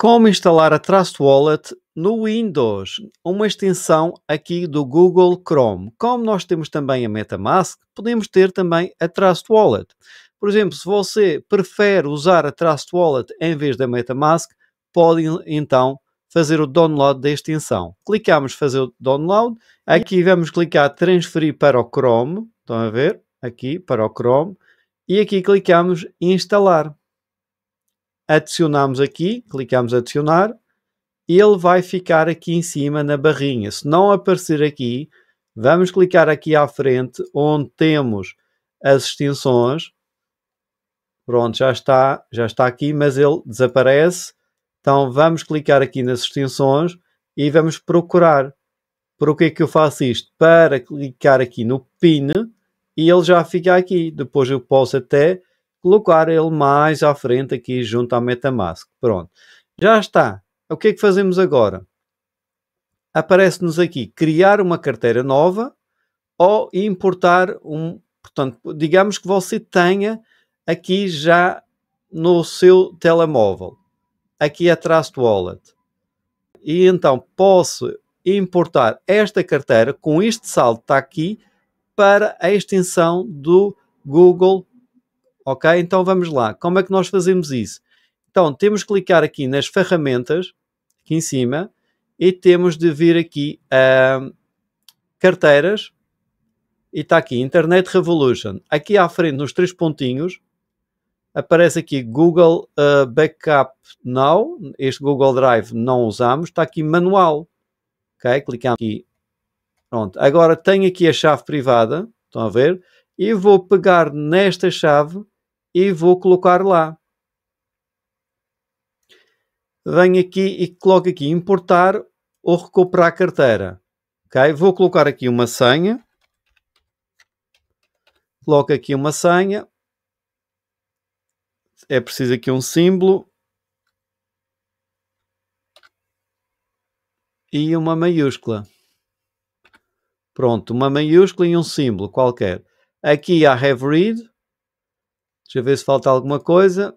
Como instalar a Trust Wallet no Windows, uma extensão aqui do Google Chrome. Como nós temos também a MetaMask, podemos ter também a Trust Wallet. Por exemplo, se você prefere usar a Trust Wallet em vez da MetaMask, pode então fazer o download da extensão. Clicamos fazer o download, aqui vamos clicar transferir para o Chrome, estão a ver? Aqui para o Chrome, e aqui clicamos instalar adicionamos aqui, clicamos adicionar, e ele vai ficar aqui em cima na barrinha. Se não aparecer aqui, vamos clicar aqui à frente onde temos as extensões Pronto, já está, já está aqui, mas ele desaparece. Então vamos clicar aqui nas extensões e vamos procurar. Por que é que eu faço isto? Para clicar aqui no pin e ele já fica aqui. Depois eu posso até colocar ele mais à frente aqui junto à Metamask. Pronto, já está. O que é que fazemos agora? Aparece-nos aqui criar uma carteira nova ou importar um. Portanto, digamos que você tenha aqui já no seu telemóvel, aqui atrás do wallet. E então posso importar esta carteira com este saldo que está aqui para a extensão do Google Ok? Então vamos lá. Como é que nós fazemos isso? Então temos que clicar aqui nas ferramentas, aqui em cima, e temos de vir aqui a carteiras e está aqui Internet Revolution. Aqui à frente, nos três pontinhos, aparece aqui Google uh, Backup Now. Este Google Drive não usamos. Está aqui manual. Ok? Clicamos aqui. Pronto. Agora tenho aqui a chave privada. Estão a ver? E vou pegar nesta chave e vou colocar lá. Venho aqui e coloco aqui importar ou recuperar a carteira. Ok? Vou colocar aqui uma senha. Coloco aqui uma senha. É preciso aqui um símbolo. E uma maiúscula. Pronto, uma maiúscula e um símbolo qualquer. Aqui há have read, Deixa eu ver se falta alguma coisa.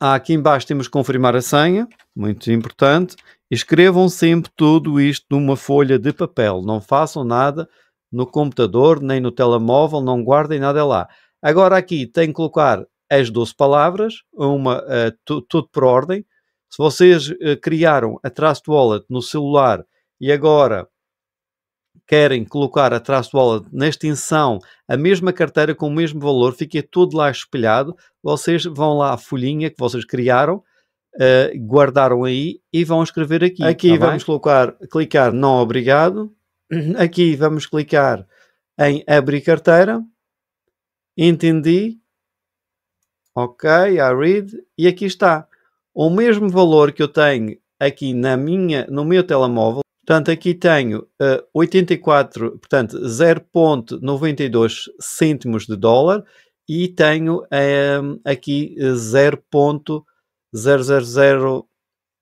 Ah, aqui embaixo temos que confirmar a senha, muito importante. Escrevam sempre tudo isto numa folha de papel. Não façam nada no computador, nem no telemóvel, não guardem nada lá. Agora aqui tem que colocar as 12 palavras, uma, uh, tudo por ordem. Se vocês uh, criaram a Trust Wallet no celular e agora querem colocar a traço do wallet na extensão a mesma carteira com o mesmo valor, fica tudo lá espelhado, vocês vão lá à folhinha que vocês criaram, uh, guardaram aí e vão escrever aqui. Aqui tá vamos bem? colocar, clicar não obrigado, uhum. aqui vamos clicar em abrir carteira, entendi, ok, I read, e aqui está. O mesmo valor que eu tenho aqui na minha, no meu telemóvel, Portanto, aqui tenho uh, eh, 84, portanto, 0,92 cêntimos de dólar e tenho um, ehm, aqui 0,000 eh,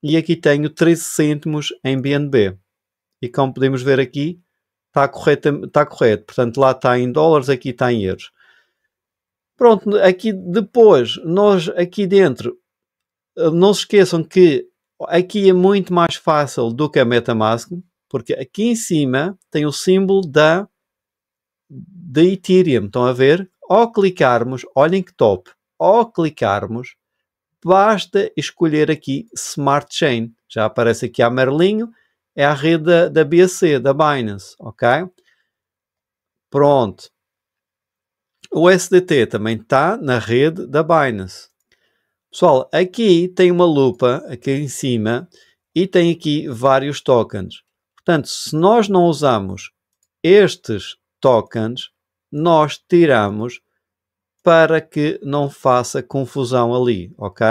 e aqui tenho 13 cêntimos em BNB. E como podemos ver aqui, está correto, está correto. Portanto, lá está em dólares, aqui está em euros. Pronto, aqui depois, nós aqui dentro, eh, não se esqueçam que Aqui é muito mais fácil do que a MetaMask, porque aqui em cima tem o símbolo da, da Ethereum. Estão a ver? Ao clicarmos, olhem que top, ao clicarmos, basta escolher aqui Smart Chain. Já aparece aqui a Merlinho, é a rede da, da da Binance, ok? Pronto. O SDT também está na rede da Binance. Pessoal, aqui tem uma lupa, aqui em cima, e tem aqui vários tokens. Portanto, se nós não usamos estes tokens, nós tiramos para que não faça confusão ali, ok?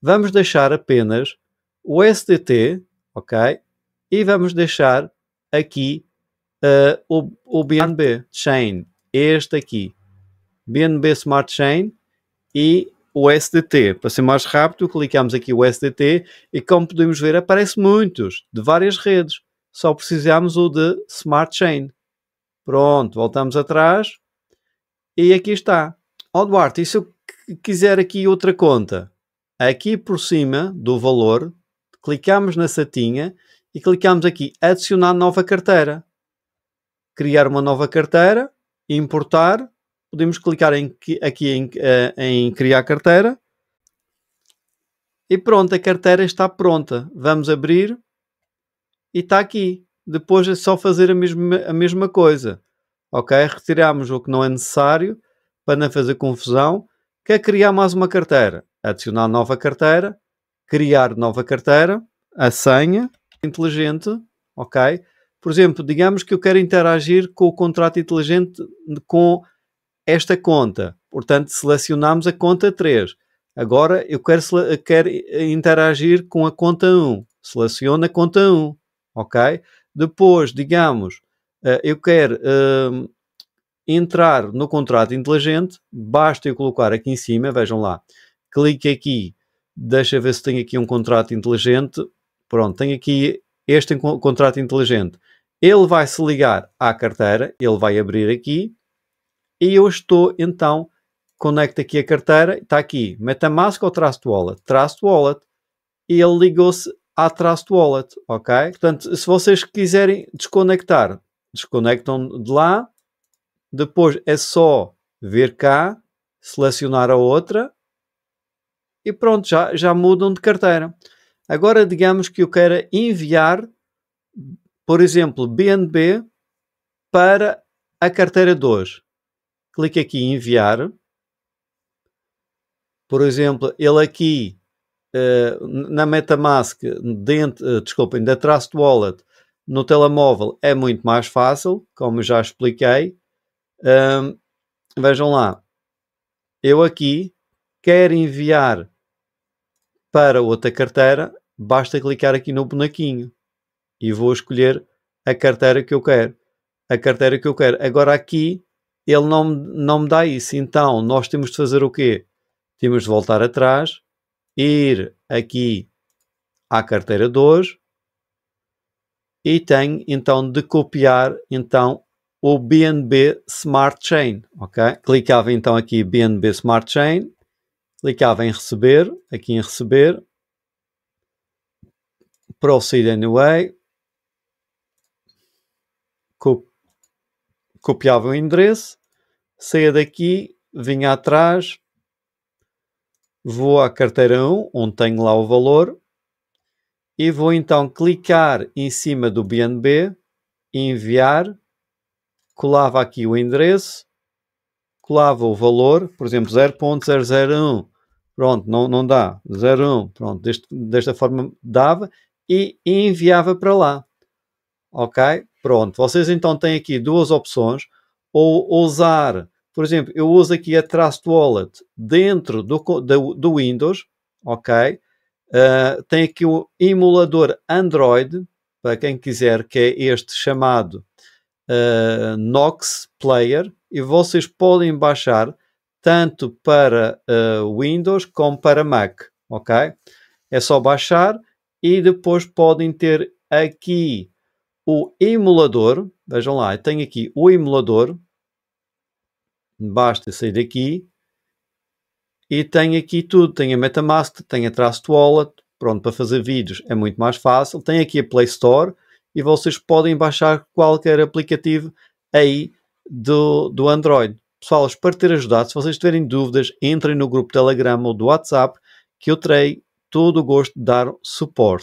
Vamos deixar apenas o SDT, ok? E vamos deixar aqui uh, o, o BNB Chain, este aqui. BNB Smart Chain e o SDT. Para ser mais rápido, clicamos aqui o SDT e como podemos ver aparece muitos, de várias redes. Só precisamos o de Smart Chain. Pronto, voltamos atrás e aqui está. Ó oh, Duarte, e se eu quiser aqui outra conta? Aqui por cima do valor, clicamos na setinha e clicamos aqui adicionar nova carteira. Criar uma nova carteira, importar podemos clicar em, aqui em, eh, em criar carteira e pronto, a carteira está pronta. Vamos abrir e está aqui. Depois é só fazer a mesma, a mesma coisa. Ok? Retiramos o que não é necessário para não fazer confusão. Quer criar mais uma carteira? Adicionar nova carteira, criar nova carteira, a senha, inteligente, ok? Por exemplo, digamos que eu quero interagir com o contrato inteligente com esta conta. Portanto, selecionamos a conta 3. Agora eu quero, quero interagir com a conta 1. Seleciono a conta 1. Ok? Depois, digamos, eh, eu quero ehm, entrar no contrato inteligente. Basta eu colocar aqui em cima, vejam lá. Clique aqui. Deixa ver se tem aqui um contrato inteligente. Pronto, tem aqui este contrato inteligente. Ele vai se ligar à carteira. Ele vai abrir aqui e eu estou então conecto aqui a carteira, está aqui, MetaMask ou Trust Wallet? Trust Wallet. E ele ligou-se à Trust Wallet, ok? Portanto, se vocês quiserem desconectar, desconectam de lá, depois é só vir cá, selecionar a outra e pronto, já, já mudam de carteira. Agora, digamos que eu queira enviar, por exemplo, BNB para a carteira 2 clique aqui em enviar. Por exemplo, ele aqui uh, na MetaMask, dentro, uh, desculpem, da Trust Wallet, no telemóvel é muito mais fácil, como já expliquei. Um, vejam lá, eu aqui quero enviar para outra carteira, basta clicar aqui no bonequinho e vou escolher a carteira que eu quero. A carteira que eu quero. Agora aqui ele não, não me dá isso. Então, nós temos de fazer o quê? Temos de voltar atrás, ir aqui à carteira 2 e tenho então de copiar então o BNB Smart Chain, ok? Clicava então aqui BNB Smart Chain, clicava em receber, aqui em receber, proceed anyway, copiava o endereço, saía daqui, vinha atrás, vou à carteira 1, onde tenho lá o valor, e vou então clicar em cima do BNB, enviar, colava aqui o endereço, colava o valor, por exemplo, 0.001, pronto, não, não dá, 01, pronto, deste, desta forma dava, e enviava para lá, ok? Pronto, vocês então têm aqui duas opções, ou usar, por exemplo, eu uso aqui a Trust Wallet dentro do, do, do Windows, ok? Uh, tem aqui o emulador Android, para quem quiser, que é este chamado uh, Nox Player, e vocês podem baixar tanto para uh, Windows como para Mac, ok? É só baixar e depois podem ter aqui o emulador, vejam lá, eu tenho aqui o emulador, basta sair daqui, e tenho aqui tudo, tenho a Metamask, tenho a Trust Wallet, pronto, para fazer vídeos é muito mais fácil, tenho aqui a Play Store, e vocês podem baixar qualquer aplicativo aí do, do Android. Pessoal, espero ter ajudado. Se vocês tiverem dúvidas, entrem no grupo Telegram ou do WhatsApp, que eu terei todo o gosto de dar suporte.